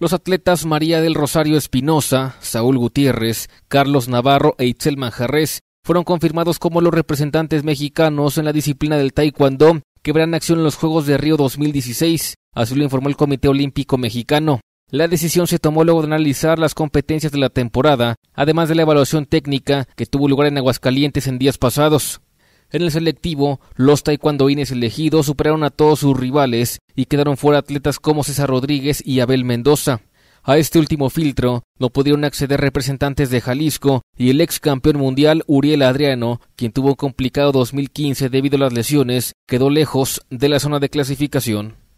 Los atletas María del Rosario Espinosa, Saúl Gutiérrez, Carlos Navarro e Itzel Manjarres fueron confirmados como los representantes mexicanos en la disciplina del taekwondo que verán acción en los Juegos de Río 2016, así lo informó el Comité Olímpico Mexicano. La decisión se tomó luego de analizar las competencias de la temporada, además de la evaluación técnica que tuvo lugar en Aguascalientes en días pasados. En el selectivo, los taekwondoines elegidos superaron a todos sus rivales y quedaron fuera atletas como César Rodríguez y Abel Mendoza. A este último filtro no pudieron acceder representantes de Jalisco y el ex campeón mundial Uriel Adriano, quien tuvo un complicado 2015 debido a las lesiones, quedó lejos de la zona de clasificación.